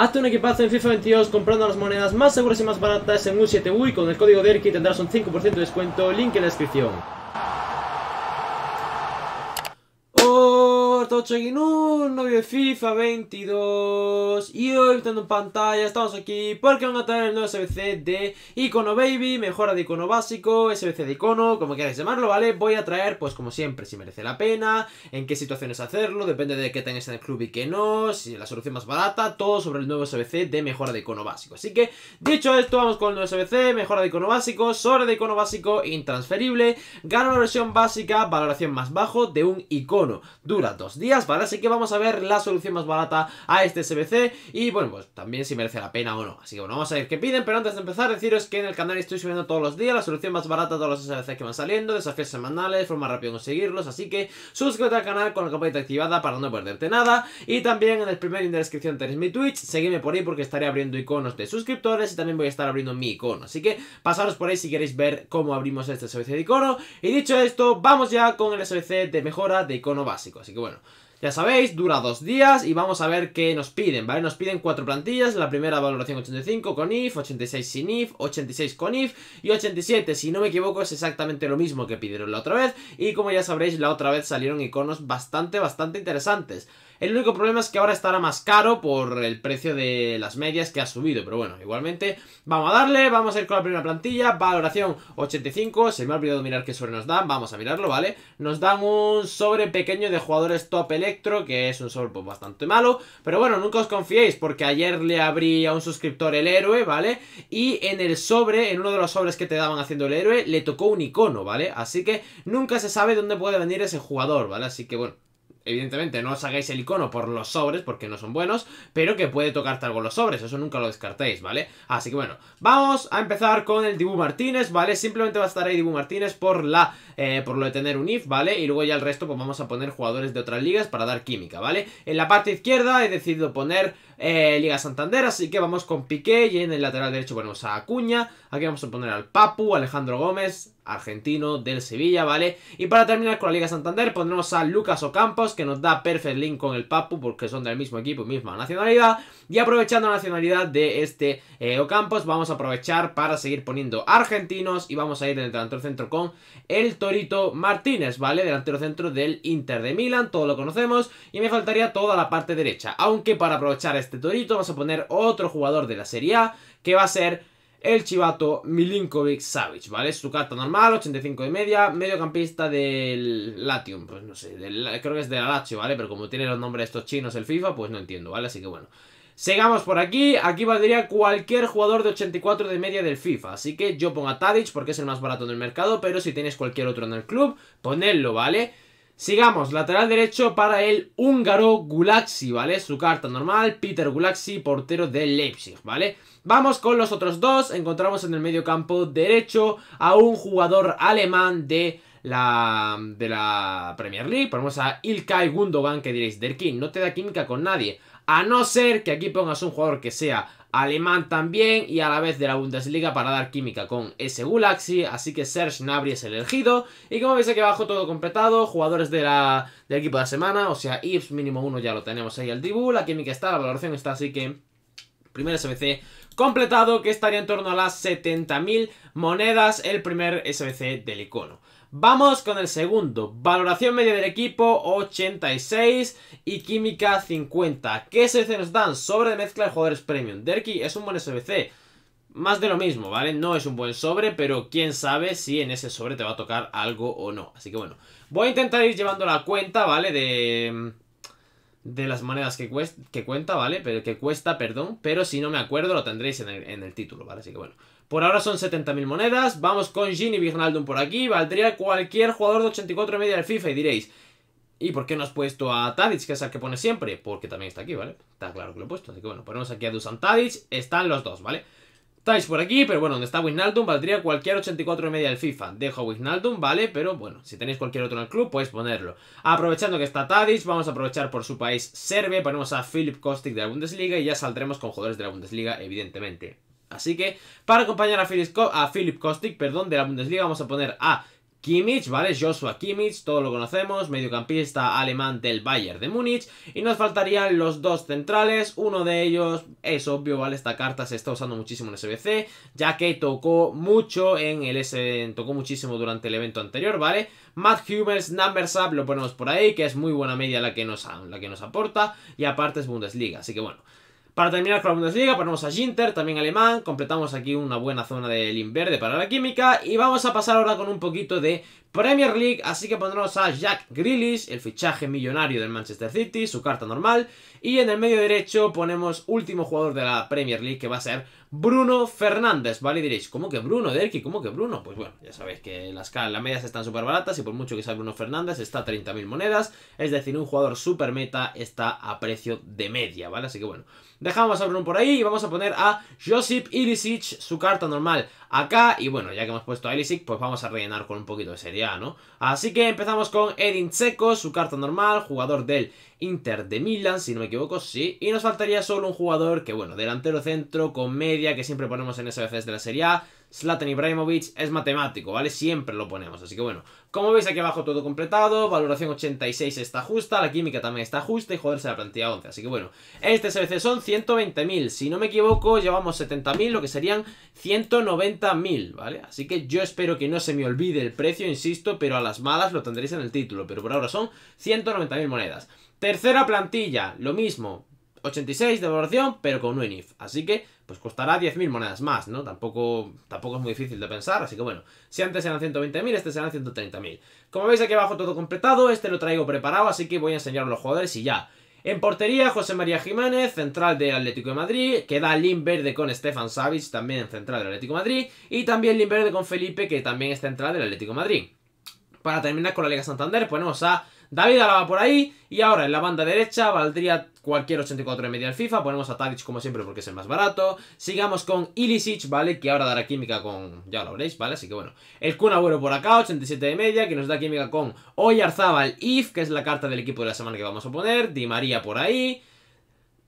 Hazte un equipazo en FIFA 22 comprando las monedas más seguras y más baratas en U7 UI con el código DERKI tendrás un 5% de descuento, link en la descripción. Tocho un novio de FIFA 22 Y hoy, tengo en pantalla, estamos aquí porque van a traer el nuevo SBC de Icono Baby Mejora de icono básico, SBC de icono, como queráis llamarlo, ¿vale? Voy a traer, pues como siempre, si merece la pena En qué situaciones hacerlo, depende de qué tengáis en el club y que no Si la solución más barata, todo sobre el nuevo SBC de mejora de icono básico Así que, dicho esto, vamos con el nuevo SBC, mejora de icono básico, sobre de icono básico, intransferible Gana una versión básica, valoración más bajo de un icono Dura 2 días días, ¿vale? Así que vamos a ver la solución más barata a este SBC y bueno, pues también si merece la pena o no. Así que bueno, vamos a ver qué piden, pero antes de empezar deciros que en el canal estoy subiendo todos los días la solución más barata a todos los SBC que van saliendo, desafíos semanales, forma rápida de conseguirlos, así que suscríbete al canal con la campanita activada para no perderte nada y también en el primer link de descripción tenéis mi Twitch, seguidme por ahí porque estaré abriendo iconos de suscriptores y también voy a estar abriendo mi icono, así que pasaros por ahí si queréis ver cómo abrimos este SBC de icono y dicho esto, vamos ya con el SBC de mejora de icono básico, así que bueno, ya sabéis, dura dos días y vamos a ver qué nos piden, ¿vale? Nos piden cuatro plantillas, la primera valoración 85 con IF, 86 sin IF, 86 con IF y 87, si no me equivoco es exactamente lo mismo que pidieron la otra vez y como ya sabréis la otra vez salieron iconos bastante, bastante interesantes. El único problema es que ahora estará más caro por el precio de las medias que ha subido. Pero bueno, igualmente vamos a darle, vamos a ir con la primera plantilla. Valoración 85, se me ha olvidado mirar qué sobre nos dan, vamos a mirarlo, ¿vale? Nos dan un sobre pequeño de jugadores top electro, que es un sobre pues, bastante malo. Pero bueno, nunca os confiéis porque ayer le abrí a un suscriptor el héroe, ¿vale? Y en el sobre, en uno de los sobres que te daban haciendo el héroe, le tocó un icono, ¿vale? Así que nunca se sabe dónde puede venir ese jugador, ¿vale? Así que bueno, evidentemente no os hagáis el icono por los sobres porque no son buenos, pero que puede tocarte algo los sobres, eso nunca lo descartéis, ¿vale? Así que bueno, vamos a empezar con el Dibu Martínez, ¿vale? Simplemente va a estar ahí Dibu Martínez por la eh, por lo de tener un if, ¿vale? Y luego ya el resto pues vamos a poner jugadores de otras ligas para dar química, ¿vale? En la parte izquierda he decidido poner eh, Liga Santander, así que vamos con Piqué y en el lateral derecho ponemos a Acuña, aquí vamos a poner al Papu, Alejandro Gómez, argentino del Sevilla, ¿vale? Y para terminar con la Liga Santander pondremos a Lucas Ocampos, que nos da perfect link con el Papu, porque son del mismo equipo, misma nacionalidad. Y aprovechando la nacionalidad de este eh, Ocampos, vamos a aprovechar para seguir poniendo argentinos y vamos a ir en delantero centro con el Torito Martínez, ¿vale? Delantero centro del Inter de Milán, todo lo conocemos. Y me faltaría toda la parte derecha, aunque para aprovechar este Torito vamos a poner otro jugador de la Serie A, que va a ser el chivato Milinkovic Savic, ¿vale? Es su carta normal, 85 y media, mediocampista del Latium, pues no sé, creo que es del Lazio, ¿vale? Pero como tiene los nombres estos chinos el FIFA, pues no entiendo, ¿vale? Así que bueno. Sigamos por aquí, aquí valdría cualquier jugador de 84 de media del FIFA, así que yo pongo a Tadic porque es el más barato del mercado, pero si tienes cualquier otro en el club, ponedlo, ¿vale? vale Sigamos, lateral derecho para el húngaro Gulaxi, ¿vale? Su carta normal, Peter Gulaxi, portero de Leipzig, ¿vale? Vamos con los otros dos, encontramos en el medio campo derecho a un jugador alemán de la, de la Premier League. Ponemos a Ilkay Gundogan, que diréis, Derkin, no te da química con nadie. A no ser que aquí pongas un jugador que sea alemán también y a la vez de la Bundesliga para dar química con ese Gulaxi, así que Serge Gnabry es elegido. Y como veis aquí abajo todo completado, jugadores de la, del equipo de la semana, o sea, Ips mínimo uno ya lo tenemos ahí al Dibu, la química está, la valoración está, así que primer SBC completado que estaría en torno a las 70.000 monedas el primer SBC del icono. Vamos con el segundo. Valoración media del equipo 86 y química 50. ¿Qué SBC nos dan? Sobre de mezcla de jugadores premium. Derky, es un buen SBC. Más de lo mismo, ¿vale? No es un buen sobre, pero quién sabe si en ese sobre te va a tocar algo o no. Así que bueno, voy a intentar ir llevando la cuenta, ¿vale? De de las monedas que, cuesta, que cuenta, ¿vale? Pero que cuesta, perdón, pero si no me acuerdo lo tendréis en el, título, ¿vale? Así que bueno. Por ahora son 70.000 monedas, vamos con Gini Vignaldum por aquí, valdría cualquier jugador de 84 y media del FIFA y diréis, ¿y por qué no has puesto a Tadic, que es el que pone siempre? Porque también está aquí, ¿vale? Está claro que lo he puesto, así que bueno, ponemos aquí a Dusan Tadic, están los dos, ¿vale? vale Estáis por aquí, pero bueno, donde está Wijnaldum valdría cualquier 84 y media del FIFA. Dejo a Wijnaldum, vale, pero bueno, si tenéis cualquier otro en el club, podéis ponerlo. Aprovechando que está Tadic, vamos a aprovechar por su país Serbia, ponemos a Philip Kostic de la Bundesliga y ya saldremos con jugadores de la Bundesliga, evidentemente. Así que, para acompañar a a Philip Kostic, perdón, de la Bundesliga, vamos a poner a Kimmich, ¿vale? Joshua Kimmich, todo lo conocemos, mediocampista alemán del Bayern de Múnich. Y nos faltarían los dos centrales, uno de ellos es obvio, ¿vale? Esta carta se está usando muchísimo en SBC, ya que tocó mucho en el S... tocó muchísimo durante el evento anterior, ¿vale? Matt Hummels, Numbers Up, lo ponemos por ahí, que es muy buena media la que nos, la que nos aporta, y aparte es Bundesliga, así que bueno... Para terminar con la Bundesliga ponemos a Ginter, también alemán, completamos aquí una buena zona de lim verde para la química y vamos a pasar ahora con un poquito de Premier League, así que pondremos a Jack Grealish, el fichaje millonario del Manchester City, su carta normal y en el medio derecho ponemos último jugador de la Premier League que va a ser Bruno Fernández, ¿vale? Y diréis, ¿cómo que Bruno, Derki? ¿Cómo que Bruno? Pues bueno, ya sabéis que las, las medias están súper baratas y por mucho que sea Bruno Fernández está a 30.000 monedas, es decir, un jugador super meta está a precio de media, ¿vale? Así que bueno, dejamos a Bruno por ahí y vamos a poner a Josip Ilicic, su carta normal acá, y bueno, ya que hemos puesto a Ilicic, pues vamos a rellenar con un poquito de serie ¿no? Así que empezamos con Edin Tseko, su carta normal, jugador del Inter de Milan, si no me equivoco, sí, y nos faltaría solo un jugador que, bueno, delantero centro con media que siempre ponemos en SBCs de la Serie A. y Ibrahimovic es matemático, ¿vale? Siempre lo ponemos, así que bueno. Como veis aquí abajo todo completado, valoración 86 está justa, la química también está justa y joder se la plantilla 11, así que bueno. Este SBC son 120.000, si no me equivoco llevamos 70.000, lo que serían 190.000, ¿vale? Así que yo espero que no se me olvide el precio, insisto, pero a las malas lo tendréis en el título, pero por ahora son 190.000 monedas. Tercera plantilla, lo mismo, 86 de valoración, pero con un INIF. Así que, pues costará 10.000 monedas más, ¿no? Tampoco, tampoco es muy difícil de pensar, así que bueno. Si antes eran 120.000, este serán 130.000. Como veis aquí abajo todo completado, este lo traigo preparado, así que voy a enseñar los jugadores y ya. En portería, José María Jiménez, central del Atlético de Madrid. Queda Limberde con Stefan Savic, también central del Atlético de Madrid. Y también Limberde con Felipe, que también es central del Atlético de Madrid. Para terminar con la Liga Santander, ponemos a David Alaba por ahí. Y ahora en la banda derecha valdría cualquier 84 de media en FIFA. Ponemos a Tadic como siempre porque es el más barato. Sigamos con Ilisic, ¿vale? Que ahora dará química con... Ya lo veréis, ¿vale? Así que bueno. El Kun Agüero por acá, 87 de media, que nos da química con el If, que es la carta del equipo de la semana que vamos a poner. Di María por ahí.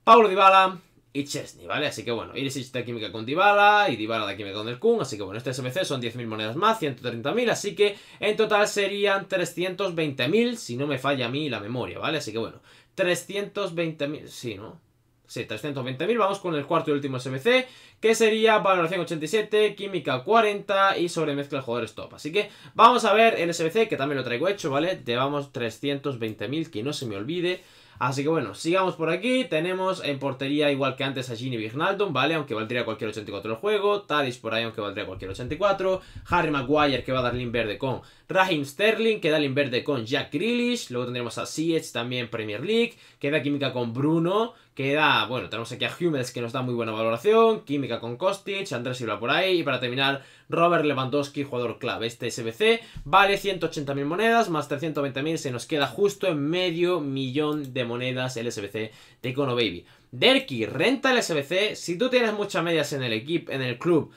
Paulo Dybala, y Chesney, ¿vale? Así que bueno, Irisich de química con DiBala y Dybala de química con el Kun, así que bueno, este SMC son 10.000 monedas más, 130.000, así que en total serían 320.000, si no me falla a mí la memoria, ¿vale? Así que bueno, 320.000, sí, ¿no? Sí, 320.000, vamos con el cuarto y último SMC, que sería valoración 87, química 40 y sobremezcla jugadores top. Así que vamos a ver el SMC, que también lo traigo hecho, ¿vale? Llevamos 320.000, que no se me olvide, Así que bueno, sigamos por aquí. Tenemos en portería igual que antes a Ginny Vignaldon, ¿vale? Aunque valdría cualquier 84 el juego. Talis por ahí, aunque valdría cualquier 84. Harry Maguire que va a dar link verde con Raheem Sterling, que da link verde con Jack Grealish. Luego tendremos a Siege también Premier League. Queda química con Bruno. Queda, bueno, tenemos aquí a Hummels que nos da muy buena valoración, Química con Kostic, Andrés Silva por ahí, y para terminar, Robert Lewandowski, jugador clave. Este SBC vale 180.000 monedas, más 320.000, se nos queda justo en medio millón de monedas el SBC de Icono Baby. Derki, renta el SBC, si tú tienes muchas medias en el equipo, en el club,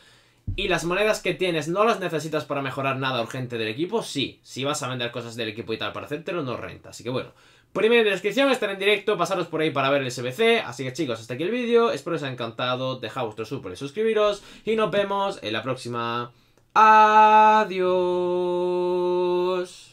y las monedas que tienes no las necesitas para mejorar nada urgente del equipo, sí. Si vas a vender cosas del equipo y tal para hacértelo, no renta. Así que bueno, Primero en la descripción, estar en directo, pasaros por ahí para ver el SBC. Así que chicos, hasta aquí el vídeo. Espero os haya encantado. Dejad vuestro súper y suscribiros. Y nos vemos en la próxima. Adiós.